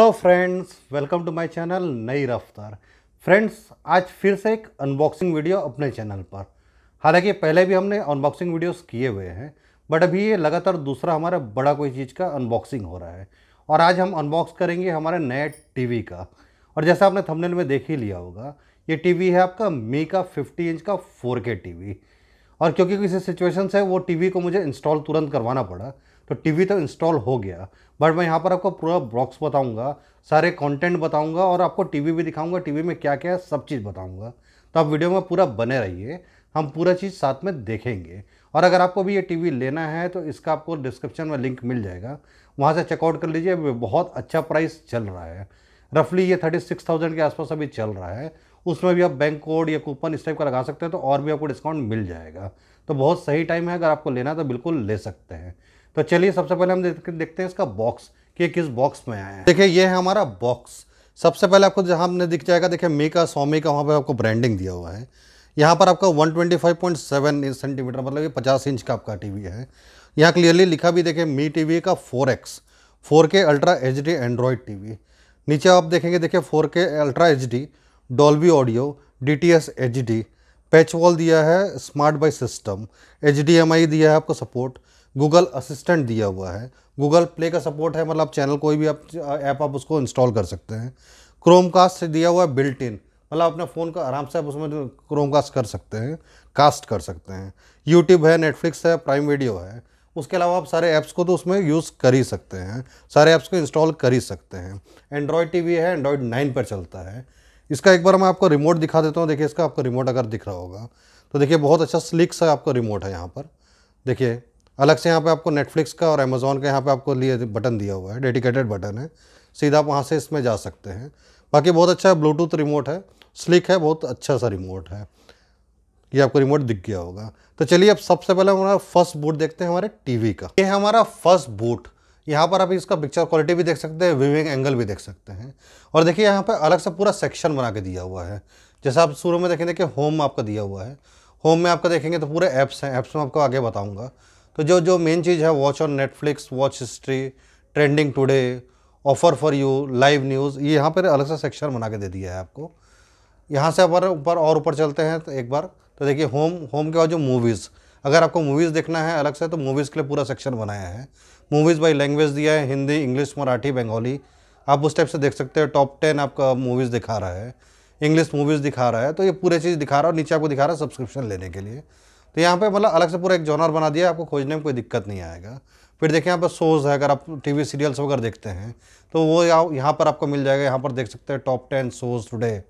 hello friends welcome to my channel Nai Raftaar friends आज फिर से एक अनबॉक्सिंग वीडियो अपने चैनल पर हालांकि पहले भी हमने अनबॉक्सिंग वीडियोस किए हुए हैं बट अभी ये लगातार दूसरा हमारा बड़ा कोई चीज़ का अनबॉक्सिंग हो रहा है और आज हम अनबॉक्स करेंगे हमारे नए टीवी का और जैसा आपने थंबनेल में देख ही लिया होगा ये टीवी है आपका मी का 50 इंच का 4K टीवी और क्योंकि किसी सिचुएशन से वो टीवी को मुझे इंस्टॉल तुरंत करवाना पड़ा तो टीवी तो इंस्टॉल हो गया बट मैं यहाँ पर आपको पूरा बॉक्स बताऊँगा सारे कॉन्टेंट बताऊँगा और आपको टी भी दिखाऊँगा टी में क्या क्या है सब चीज़ बताऊँगा तो आप वीडियो में पूरा बने रहिए हम पूरा चीज़ साथ में देखेंगे और अगर आपको भी ये टीवी लेना है तो इसका आपको डिस्क्रिप्शन में लिंक मिल जाएगा वहाँ से चेकआउट कर लीजिए बहुत अच्छा प्राइस चल रहा है रफली ये थर्टी सिक्स थाउजेंड के आसपास अभी चल रहा है उसमें भी आप बैंक कोड या कूपन इस टाइप का लगा सकते हैं तो और भी आपको डिस्काउंट मिल जाएगा तो बहुत सही टाइम है अगर आपको लेना है तो बिल्कुल ले सकते हैं तो चलिए सबसे पहले हम देखते हैं इसका बॉक्स कि किस बॉक्स में आया है देखिए ये है हमारा बॉक्स सबसे पहले आपको जहाँ हमने दिख जाएगा देखिए मे का स्वामी का वहाँ पर आपको ब्रांडिंग दिया हुआ है यहाँ पर आपका 125.7 सेंटीमीटर मतलब ये 50 इंच का आपका टीवी है यहाँ क्लियरली लिखा भी देखें मी टीवी का 4x 4K ultra H D Android नीचे आप देखेंगे देखिए 4K ultra H D Dolby audio D T S H D PatchWall दिया है smart by system H D M I दिया है आपको सपोर्ट गूगल असिस्टेंट दिया हुआ है गूगल प्ले का सपोर्ट है मतलब आप चैनल कोई भी आप ऐप आप उसको इंस्टॉल कर सकते हैं क्रोम कास्ट दिया हुआ है बिल्ट इन मतलब अपने फ़ोन का आराम से आप उसमें क्रोम कास्ट कर सकते हैं कास्ट कर सकते हैं यूट्यूब है नेटफ्लिक्स है प्राइम वीडियो है उसके अलावा आप सारे ऐप्स को तो उसमें यूज़ कर ही सकते हैं सारे ऐप्स को इंस्टॉल कर ही सकते हैं एंड्रॉयड वी है एंड्रॉयड नाइन पर चलता है इसका एक बार मैं आपको रिमोट दिखा देता हूँ देखिए इसका आपको रिमोट अगर दिख रहा होगा तो देखिए बहुत अच्छा स्लिक सा आपको रिमोट है यहाँ पर देखिए अलग से यहाँ पे आपको नेटफ्लिक्स का और अमेज़ॉन का यहाँ पे आपको लिए बटन दिया हुआ है डेडिकेटेड बटन है सीधा आप वहाँ से इसमें जा सकते हैं बाकी बहुत अच्छा ब्लूटूथ रिमोट है स्लिक है बहुत अच्छा सा रिमोट है ये आपको रिमोट दिख गया होगा तो चलिए अब सबसे पहले हमारा फर्स्ट बूट देखते हैं हमारे टी का ये हमारा फर्स्ट बूट यहाँ पर आप इसका पिक्चर क्वालिटी भी देख सकते हैं विविंग एंगल भी देख सकते हैं और देखिए यहाँ पर अलग से पूरा सेक्शन बना के दिया हुआ है जैसा आप शुरू में देखेंगे कि होम आपका दिया हुआ है होम में आपका देखेंगे तो पूरे ऐप्स हैं ऐप्स में आपको आगे बताऊँगा तो जो जो मेन चीज़ है watch on Netflix watch history trending today offer for you live news ये यहाँ पर अलग सा सेक्शन बना के दे दिया है आपको यहाँ से ऊपर ऊपर और ऊपर चलते हैं तो एक बार तो देखिए होम होम के बाद जो मूवीज़ अगर आपको मूवीज़ देखना है अलग से तो मूवीज़ के लिए पूरा सेक्शन बनाया है मूवीज़ बाई लैंग्वेज दिया है हिंदी इंग्लिश मराठी बंगाली आप उस टाइप से देख सकते हैं टॉप टेन आपका मूवीज़ दिखा रहा है इंग्लिश मूवीज़ दिखा रहा है तो ये पूरे चीज़ दिखा रहा है और नीचे आपको दिखा रहा है सब्सक्रिप्शन लेने के लिए तो यहाँ पे मतलब अलग से पूरा एक जॉनर बना दिया आपको खोजने में कोई दिक्कत नहीं आएगा फिर देखिए यहाँ पर शोज़ है अगर आप टीवी सीरियल्स वगैरह देखते हैं तो वो यहाँ पर आपको मिल जाएगा यहाँ पर देख सकते हैं टॉप टेन शोज़ टुडे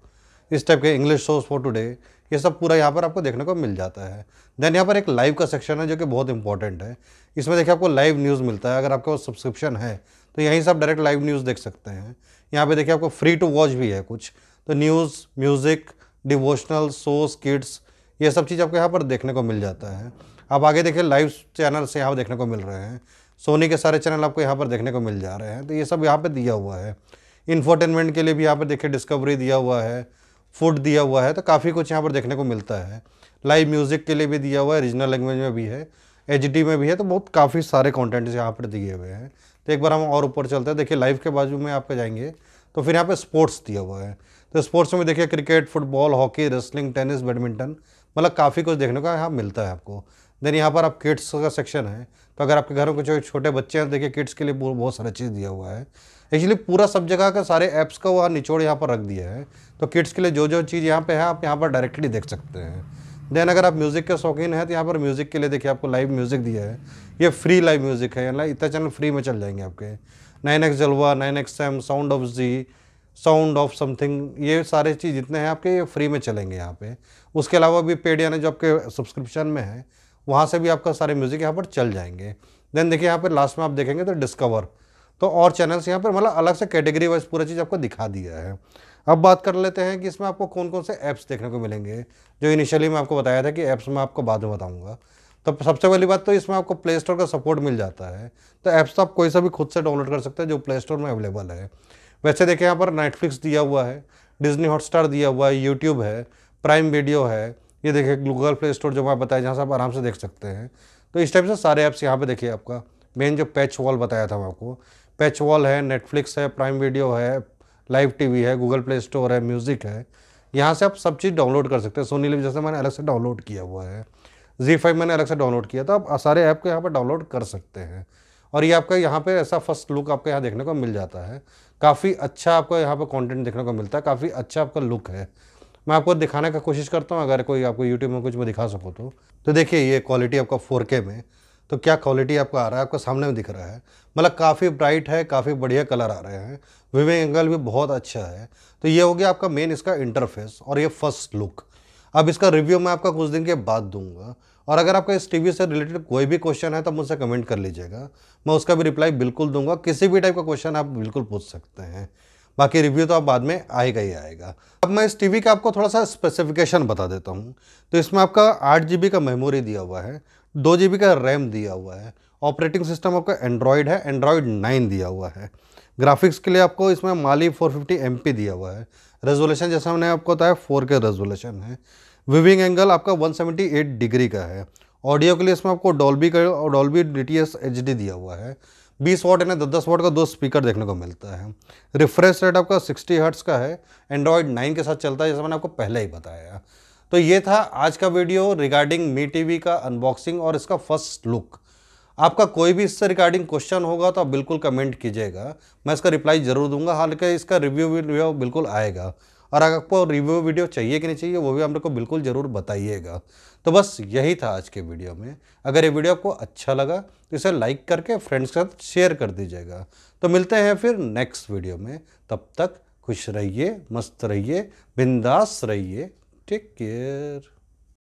इस टाइप के इंग्लिश शोज़ फॉर टुडे ये सब पूरा यहाँ पर आपको देखने को मिल जाता है देन यहाँ पर एक लाइव का सेक्शन है जो कि बहुत इंपॉर्टेंट है इसमें देखिए आपको लाइव न्यूज़ मिलता है अगर आपके पास सब्सक्रिप्शन है तो यहीं से आप डायरेक्ट लाइव न्यूज़ देख सकते हैं यहाँ पे देखिए आपको फ्री टू वॉच भी है कुछ तो न्यूज़ म्यूज़िक डिवोशनल सोस किड्स ये सब चीज़ आपको यहाँ पर देखने को मिल जाता है आप आगे देखिए लाइव चैनल्स यहाँ पर देखने को मिल रहे हैं सोनी के सारे चैनल आपको यहाँ पर देखने को मिल जा रहे हैं तो ये सब यहाँ पर दिया हुआ है इन्फोटेनमेंट के लिए भी यहाँ पर देखिए डिस्कवरी दिया हुआ है फूड दिया हुआ है तो काफ़ी कुछ यहाँ पर देखने को मिलता है लाइव म्यूज़िक के लिए भी दिया हुआ है रीजनल लैंग्वेज में भी है एच में भी है तो बहुत काफ़ी सारे कॉन्टेंट्स यहाँ पर दिए हुए हैं तो एक बार हम और ऊपर चलते हैं देखिए लाइव के बाजू में आपके जाएंगे तो फिर यहाँ पर स्पोर्ट्स दिया हुआ है तो स्पोर्ट्स में देखिए cricket football hockey wrestling tennis badminton मतलब काफ़ी कुछ देखने को यहाँ मिलता है आपको देन यहाँ पर आप किड्स का सेक्शन है तो अगर आपके घरों के जो छोटे बच्चे हैं तो देखिए किड्स के लिए बहुत सारा चीज़ दिया हुआ है एक्चुअली पूरा सब जगह का सारे ऐप्स का वहाँ निचोड़ यहाँ पर रख दिया है तो किड्स के लिए जो जो चीज़ यहाँ पे है आप यहाँ पर डायरेक्टली देख सकते हैं देन अगर आप म्यूज़िक के शौकीन हैं तो यहाँ पर म्यूज़िक के लिए देखिए आपको लाइव म्यूज़िक दिया है ये फ्री लाइव म्यूज़िक है यानी इतना चैनल फ्री में चल जाएंगे आपके nine X Jalwa nine X M sound of G sound of something ये सारे चीज़ जितने हैं आपके ये फ्री में चलेंगे यहाँ पे उसके अलावा भी पेड यानी जो आपके सब्सक्रिप्शन में है वहाँ से भी आपका सारे म्यूज़िक यहाँ पर चल जाएंगे देन देखिए यहाँ पर लास्ट में आप देखेंगे तो डिस्कवर तो और चैनल्स यहाँ पर मतलब अलग से कैटेगरी वाइज पूरा चीज़ आपको दिखा दिया है अब बात कर लेते हैं कि इसमें आपको कौन कौन से ऐप्स देखने को मिलेंगे जो इनिशियली मैं आपको बताया था कि ऐप्स मैं आपको बाद में बताऊँगा तो सबसे पहली बात तो इसमें आपको प्ले स्टोर का सपोर्ट मिल जाता है तो ऐप्स तो आप कोई सा भी खुद से डाउनलोड कर सकते हैं जो प्ले स्टोर में अवेलेबल है वैसे देखें यहाँ पर नेटफ्लिक्स दिया हुआ है डिजनी हॉटस्टार दिया हुआ है यूट्यूब है प्राइम वीडियो है ये देखिए गूगल प्ले स्टोर जो मैं बताया जहाँ से आप आराम से देख सकते हैं तो इस टाइप से सारे ऐप्स यहाँ पे देखिए आपका मेन जो पैच वॉल बताया था मैं आपको पैच वॉल है नेटफ्लिक्स है प्राइम वीडियो है लाइव टी है गूगल प्ले स्टोर है म्यूज़िक है यहाँ से आप सब चीज़ डाउनलोड कर सकते हैं सोनी लिव जैसे मैंने अलग से डाउनलोड किया हुआ है जी फाइव मैंने अलग से डाउनलोड किया था तो आप सारे ऐप को यहाँ पर डाउनलोड कर सकते हैं और ये आपका यहाँ पे ऐसा फर्स्ट लुक आपको यहाँ देखने को मिल जाता है काफ़ी अच्छा आपको यहाँ पर कंटेंट देखने को मिलता है काफ़ी अच्छा आपका लुक है मैं आपको दिखाने का कोशिश करता हूँ अगर कोई आपको यूट्यूब में कुछ मैं दिखा सकूँ तो तो देखिए ये क्वालिटी आपका फोर में तो क्या क्वालिटी आपका आ रहा है आपका सामने में दिख रहा है मतलब काफ़ी ब्राइट है काफ़ी बढ़िया कलर आ रहे हैं विविंग एंगल भी बहुत अच्छा है तो ये हो गया आपका मेन इसका इंटरफेस और ये फर्स्ट लुक अब इसका रिव्यू मैं आपका कुछ दिन के बाद दूंगा और अगर आपका इस टीवी से रिलेटेड कोई भी क्वेश्चन है तो मुझसे कमेंट कर लीजिएगा मैं उसका भी रिप्लाई बिल्कुल दूंगा किसी भी टाइप का क्वेश्चन आप बिल्कुल पूछ सकते हैं बाकी रिव्यू तो आप बाद में आएगा ही आएगा अब मैं इस टीवी का आपको थोड़ा सा स्पेसिफिकेशन बता देता हूँ तो इसमें आपका आठ जी का मेमोरी दिया हुआ है दो जी का रैम दिया हुआ है ऑपरेटिंग सिस्टम आपका एंड्रॉयड है एंड्रॉयड नाइन दिया हुआ है ग्राफिक्स के लिए आपको इसमें माली 450 फिफ्टी दिया हुआ है रेजोल्यूशन जैसा मैंने आपको बताया फोर के रेजोल्यूशन है विविंग एंगल आपका 178 डिग्री का है ऑडियो के लिए इसमें आपको डॉल्बी का और Dolby D T S H D दिया हुआ है 20 वॉट यानी दस दस वॉट का दो स्पीकर देखने को मिलता है रिफ्रेश रेट आपका 60 हर्ट्स का है एंड्रॉयड 9 के साथ चलता है जैसा मैंने आपको पहले ही बताया तो ये था आज का वीडियो रिगार्डिंग मी टी का अनबॉक्सिंग और इसका फर्स्ट लुक आपका कोई भी इससे रिगार्डिंग क्वेश्चन होगा तो आप बिल्कुल कमेंट कीजिएगा मैं इसका रिप्लाई जरूर दूंगा हालांकि इसका रिव्यू वीडियो बिल्कुल आएगा और अगर आपको रिव्यू वीडियो चाहिए कि नहीं चाहिए वो भी हम लोग को बिल्कुल ज़रूर बताइएगा तो बस यही था आज के वीडियो में अगर ये वीडियो आपको अच्छा लगा तो इसे लाइक करके फ्रेंड्स के साथ शेयर कर दीजिएगा तो मिलते हैं फिर नेक्स्ट वीडियो में तब तक खुश रहिए मस्त रहिए बिंदास रहिए टेक केयर